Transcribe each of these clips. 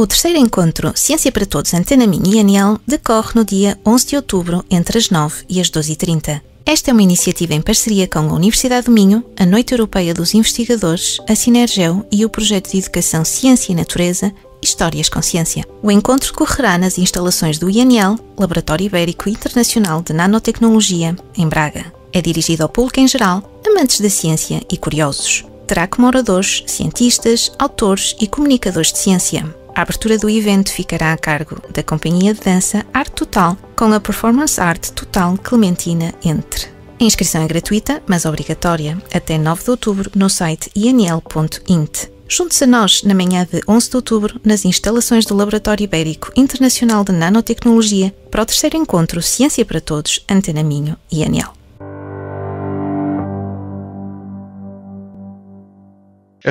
O terceiro encontro Ciência para Todos Antena Minha e Aniel decorre no dia 11 de outubro entre as 9 e as 12h30. Esta é uma iniciativa em parceria com a Universidade do Minho, a Noite Europeia dos Investigadores, a Sinergeu e o Projeto de Educação Ciência e Natureza Histórias com Ciência. O encontro correrá nas instalações do INL, Laboratório Ibérico Internacional de Nanotecnologia, em Braga. É dirigido ao público em geral, amantes da ciência e curiosos. Terá como oradores cientistas, autores e comunicadores de ciência. A abertura do evento ficará a cargo da companhia de dança Arte Total, com a performance arte Total Clementina Entre. A inscrição é gratuita, mas obrigatória, até 9 de outubro no site ianiel.int. Junte-se a nós na manhã de 11 de outubro nas instalações do Laboratório Ibérico Internacional de Nanotecnologia para o terceiro encontro Ciência para Todos, Antena Minho e Aniel.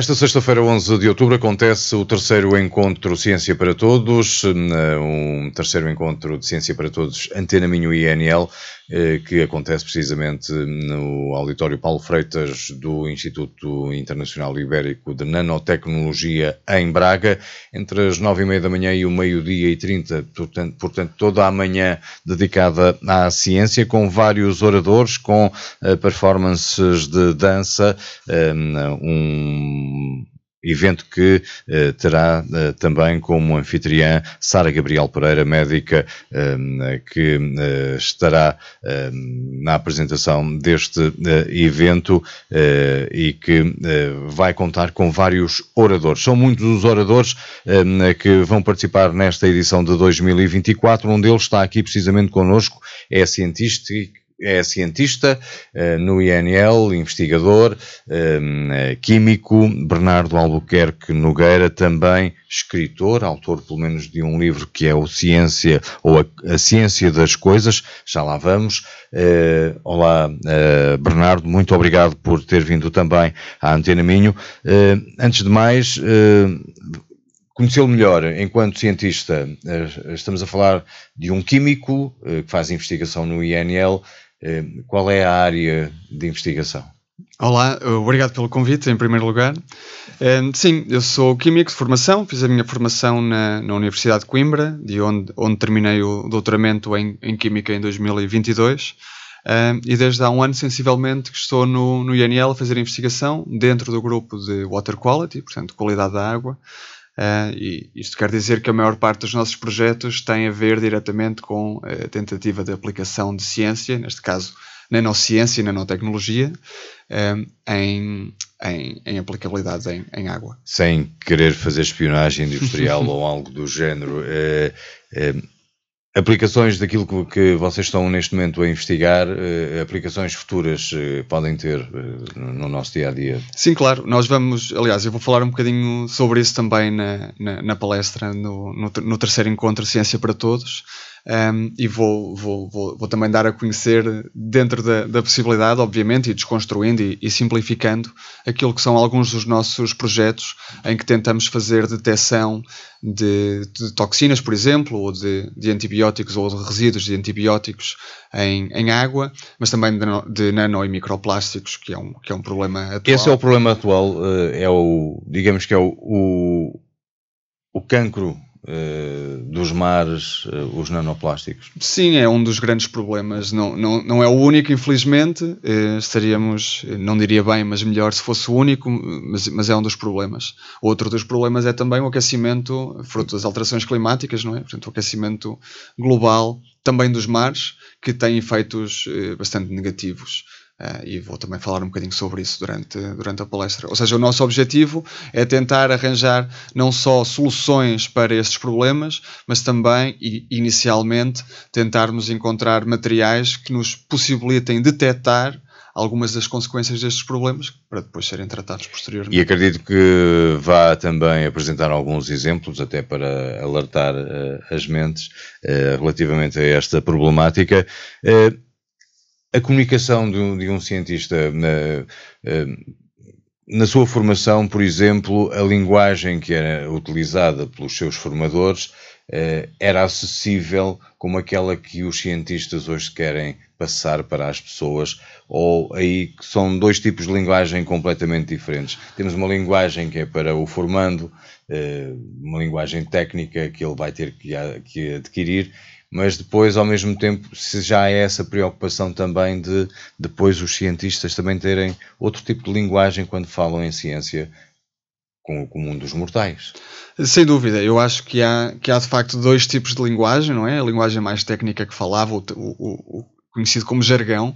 Esta sexta-feira, 11 de outubro, acontece o terceiro encontro Ciência para Todos, hum, eh, um terceiro encontro de Ciência para Todos, Antena Minho e INL, eh, que acontece precisamente no auditório Paulo Freitas do Instituto Internacional Ibérico de Nanotecnologia em Braga, entre as nove e meia da manhã e o meio-dia e trinta, portanto, portanto, toda a manhã dedicada à ciência, com vários oradores, com eh, performances de dança, eh, um Evento que eh, terá eh, também como anfitriã Sara Gabriel Pereira, médica, eh, que eh, estará eh, na apresentação deste eh, evento e que vai contar com vários oradores. São muitos os oradores que vão participar nesta edição de 2024. Um deles está aqui precisamente connosco, é cientista, é cientista eh, no INL, investigador, eh, eh, químico, Bernardo Albuquerque Nogueira, também escritor, autor pelo menos de um livro que é o Ciência ou a, a Ciência das Coisas, já lá vamos. olá, Bernardo, muito obrigado por ter vindo também à Antena Minho. antes de mais, conhecê-lo melhor enquanto cientista. Estamos a falar de um químico que faz investigação no INL, eh, qual é a área de investigação? Olá, obrigado pelo convite, em primeiro lugar. Eh, sim, eu sou químico de formação, fiz a minha formação na, na Universidade de Coimbra, de onde, onde terminei o doutoramento em, em Química em 2022. Eh, e desde há um ano, sensivelmente, que estou no, no INL a fazer investigação dentro do grupo de Water Quality, portanto, qualidade da água, Uh, e isto quer dizer que a maior parte dos nossos projetos tem a ver diretamente com eh, a tentativa de aplicação de ciência, neste caso nanociência e nanotecnologia, um, eh, em, em, em aplicabilidades em, em, água. Sem querer fazer espionagem industrial ou algo do género. Uh, uh, Aplicações daquilo que, vocês estão neste momento a investigar, eh, aplicações futuras eh, podem ter eh, no nosso dia a dia? Sim, claro. Nós vamos, aliás, eu vou falar um bocadinho sobre isso também na, na, na palestra, no, no, no terceiro encontro Ciência para Todos um, e vou, vou, vou, vou, também dar a conhecer, dentro da, da possibilidade, obviamente, e desconstruindo e, e, simplificando, aquilo que são alguns dos nossos projetos em que tentamos fazer detecção de, de toxinas, por exemplo, ou de, de, antibióticos ou de resíduos de antibióticos em, em água, mas também de, de, nano e microplásticos, que é, um, que é um problema atual. Esse é o problema atual, eh, é o, digamos que é o, o, o cancro eh, dos mares eh, os nanoplásticos? Sim, é um dos grandes problemas. Não, não, não é o único, infelizmente. Estaríamos, eh, não diria bem, mas melhor se fosse o único, mas, mas é um dos problemas. Outro dos problemas é também o aquecimento, fruto das alterações climáticas, não é? Portanto, o aquecimento global também dos mares, que tem efeitos bastante negativos. Uh, e vou também falar um bocadinho sobre isso durante, durante a palestra. Ou seja, o nosso objetivo é tentar arranjar não só soluções para estes problemas, mas também, inicialmente, tentarmos encontrar materiais que nos possibilitem detectar algumas das consequências destes problemas para depois serem tratados posteriormente. E acredito que vá também apresentar alguns exemplos, até para alertar uh, as mentes uh, relativamente a esta problemática. Uh, a comunicação de um, de um cientista na, eh, na sua formação, por exemplo, a linguagem que era utilizada pelos seus formadores eh, era acessível como aquela que os cientistas hoje querem passar para as pessoas, ou aí são dois tipos de linguagem completamente diferentes. Temos uma linguagem que é para o formando, eh, uma linguagem técnica que ele vai ter que adquirir, mas depois, ao mesmo tempo, se já é essa preocupação também de depois os cientistas também terem outro tipo de linguagem quando falam em ciência com, o mundo dos mortais. Sem dúvida, eu acho que há, que há de facto dois tipos de linguagem, não é? A linguagem mais técnica que falava, o, o, o conhecido como jargão, um,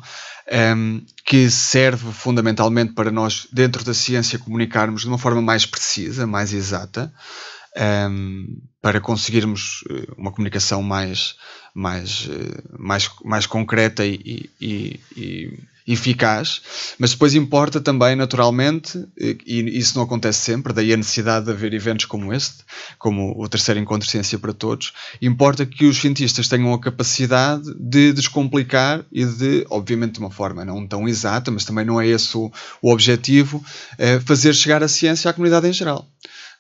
ehm, que serve fundamentalmente para nós, dentro da ciência, comunicarmos de uma forma mais precisa, mais exata um, para conseguirmos eh, uma comunicação mais, mais, eh, mais, mais concreta e, e, e eficaz, mas depois importa também naturalmente, eh, e isso não acontece sempre, daí a necessidade de haver eventos como este, como o terceiro encontro de ciência para todos, importa que os cientistas tenham a capacidade de descomplicar e de, obviamente de uma forma não tão exata, mas também não é esse o, o objetivo, é fazer chegar a ciência à comunidade em geral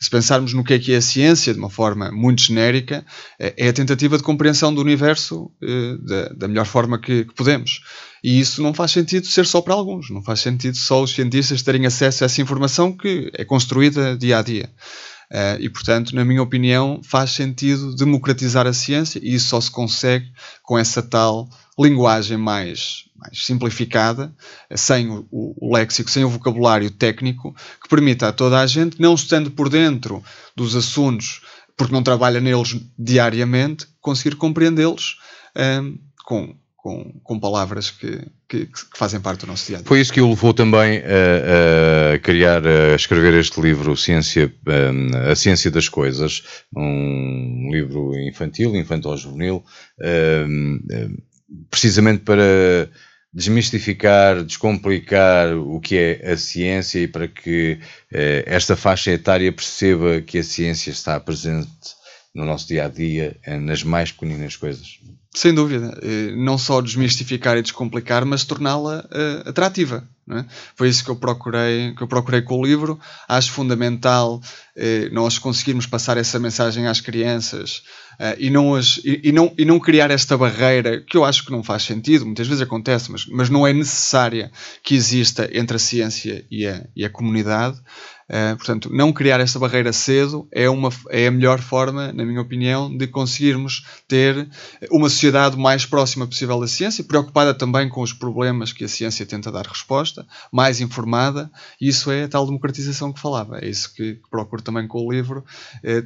se pensarmos no que é que é a ciência, de uma forma muito genérica, eh, é a tentativa de compreensão do universo eh, da, da melhor forma que, que, podemos. E isso não faz sentido ser só para alguns, não faz sentido só os cientistas terem acesso a essa informação que é construída dia a dia. Eh, e, portanto, na minha opinião, faz sentido democratizar a ciência e isso só se consegue com essa tal linguagem mais, mais simplificada, sem o, o, léxico, sem o vocabulário técnico, que permita a toda a gente, não estando por dentro dos assuntos, porque não trabalha neles diariamente, conseguir compreendê-los um, com, com, com, palavras que, que, que, fazem parte do nosso dia a dia. Foi isso que o levou também a, a, criar, a escrever este livro, Ciência, hum, A Ciência das Coisas, um livro infantil, infantil-juvenil. Um, hum, precisamente para desmistificar, descomplicar o que é a ciência e para que eh, esta faixa etária perceba que a ciência está presente no nosso dia a dia, eh, nas mais pequeninas coisas. Sem dúvida. Eh, não só desmistificar e descomplicar, mas torná-la uh, atrativa. É? Foi isso que eu procurei, que eu procurei com o livro. Acho fundamental eh, nós conseguirmos passar essa mensagem às crianças eh, e, não as, e, e, não, e não criar esta barreira que eu acho que não faz sentido, muitas vezes acontece, mas, mas não é necessária que exista entre a ciência e a, e a comunidade. Eh, portanto, não criar esta barreira cedo é, uma, é a melhor forma, na minha opinião, de conseguirmos ter uma sociedade mais próxima possível da ciência, preocupada também com os problemas que a ciência tenta dar resposta mais informada, e isso é a tal democratização que falava. É isso que, que procuro também com o livro, é,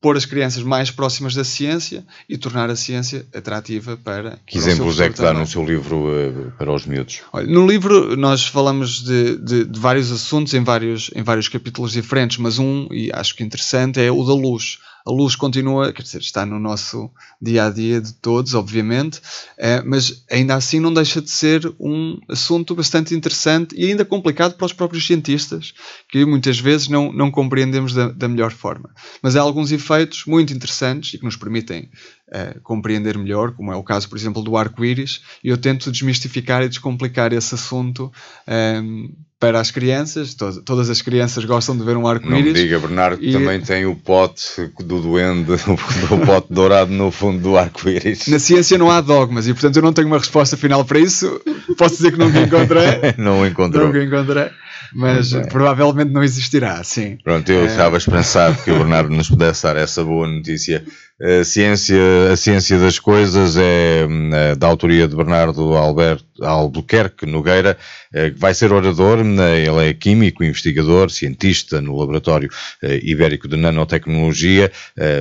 pôr as crianças mais próximas da ciência e tornar a ciência atrativa para... Que exemplos é que dá no é. seu livro uh, para os miúdos? Olha, no livro nós falamos de, de, de vários assuntos em vários, em vários capítulos diferentes, mas um, e acho que interessante, é o da luz a luz continua, quer dizer, está no nosso dia a dia de todos, obviamente, eh, mas ainda assim não deixa de ser um assunto bastante interessante e ainda complicado para os próprios cientistas, que muitas vezes não, não compreendemos da, da melhor forma. Mas há alguns efeitos muito interessantes e que nos permitem uh, compreender melhor, como é o caso, por exemplo, do arco-íris, e eu tento desmistificar e descomplicar esse assunto um, ehm, para as crianças. To todas as crianças gostam de ver um arco-íris. Não diga, Bernardo, e... também tem o pote do duende, o pote dourado no fundo do arco-íris. Na ciência não há dogmas e, portanto, eu não tenho uma resposta final para isso. Posso dizer que nunca encontrei. não Nunca encontrei mas okay. provavelmente não existirá, sim. Pronto, eu eh, estava é... esperançado que o Bernardo nos pudesse dar essa boa notícia a ciência, a ciência das coisas é, hum, é da autoria de Bernardo Alberto Albuquerque Nogueira, é, que vai ser orador. Hum, é, ele é químico, investigador, cientista no Laboratório Ibérico de Nanotecnologia.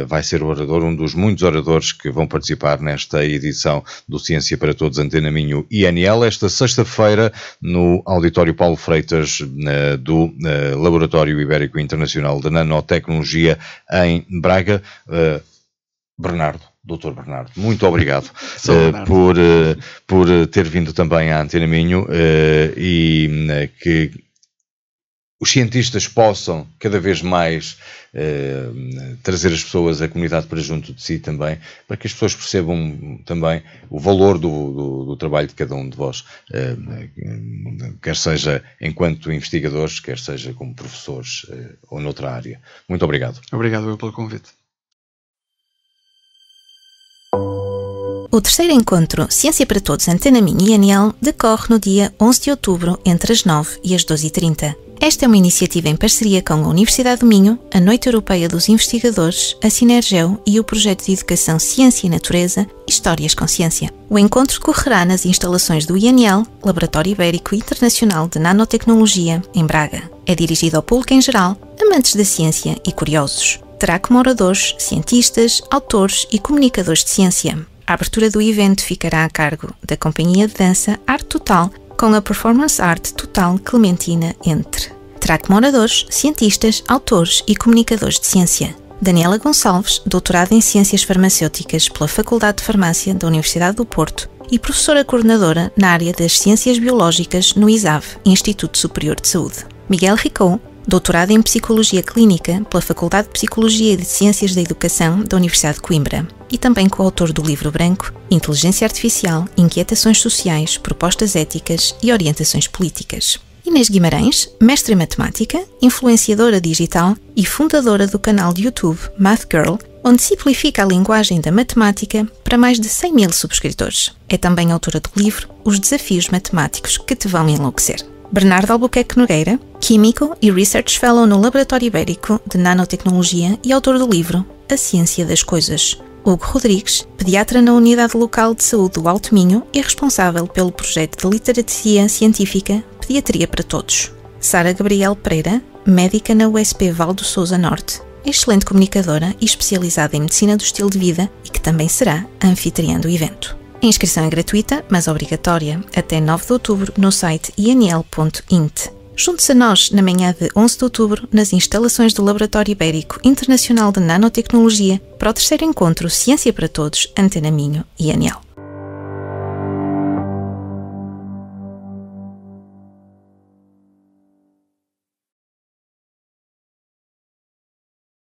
Vai ser orador, um dos muitos oradores que vão participar nesta edição do Ciência para Todos Antena Minho INL, esta sexta-feira, no Auditório Paulo Freitas do Laboratório Ibérico Internacional de Nanotecnologia em Braga Bernardo, doutor Bernardo, muito obrigado uh, Bernardo. Por, uh, por eh, ter vindo também à Antena Minho uh, e que os cientistas possam cada vez mais trazer as pessoas, a comunidade para junto de si também, para que as pessoas percebam também o valor do, do, do trabalho de cada um de vós, quer seja enquanto investigadores, quer seja como professores ou noutra área. Muito obrigado. Obrigado pelo convite. O terceiro encontro Ciência para Todos Antena Minha e Aniel decorre no dia 11 de outubro entre as 9 e as 12h30. Esta é uma iniciativa em parceria com a Universidade do Minho, a Noite Europeia dos Investigadores, a Sinergeu e o Projeto de Educação Ciência e Natureza Histórias com Ciência. O encontro correrá nas instalações do INL, Laboratório Ibérico Internacional de Nanotecnologia, em Braga. É dirigido ao público em geral, amantes da ciência e curiosos. Terá como oradores cientistas, autores e comunicadores de ciência. A abertura do evento ficará a cargo da companhia de dança Arte Total, com a performance arte Total Clementina Entre. Traque moradores, cientistas, autores e comunicadores de ciência. Daniela Gonçalves, doutorada em Ciências Farmacêuticas pela Faculdade de Farmácia da Universidade do Porto e professora coordenadora na área das Ciências Biológicas no ISAV, Instituto Superior de Saúde. Miguel Ricou, doutorado em Psicologia Clínica pela Faculdade de Psicologia e de Ciências da Educação da Universidade de Coimbra e também coautor do livro branco Inteligência Artificial, Inquietações Sociais, Propostas Éticas e Orientações Políticas. Inês Guimarães, mestre em matemática, influenciadora digital e fundadora do canal de YouTube Math Girl, onde simplifica a linguagem da matemática para mais de 100 mil subscritores. É também autora do livro Os Desafios Matemáticos que Te Vão Enlouquecer. Bernardo Albuquerque Nogueira, químico e Research Fellow no Laboratório Ibérico de Nanotecnologia e autor do livro A Ciência das Coisas, Hugo Rodrigues, pediatra na Unidade Local de Saúde do Alto Minho e responsável pelo projeto de literacia científica Pediatria para Todos. Sara Gabriel Pereira, médica na USP Val do Sousa Norte, é excelente comunicadora e especializada em medicina do estilo de vida e que também será anfitriã do evento. A inscrição é gratuita, mas obrigatória, até 9 de outubro no site ianel.int. Junte-se a nós na manhã de 11 de outubro nas instalações do Laboratório Ibérico Internacional de Nanotecnologia para o terceiro encontro Ciência para Todos, Antena Minho e Aniel.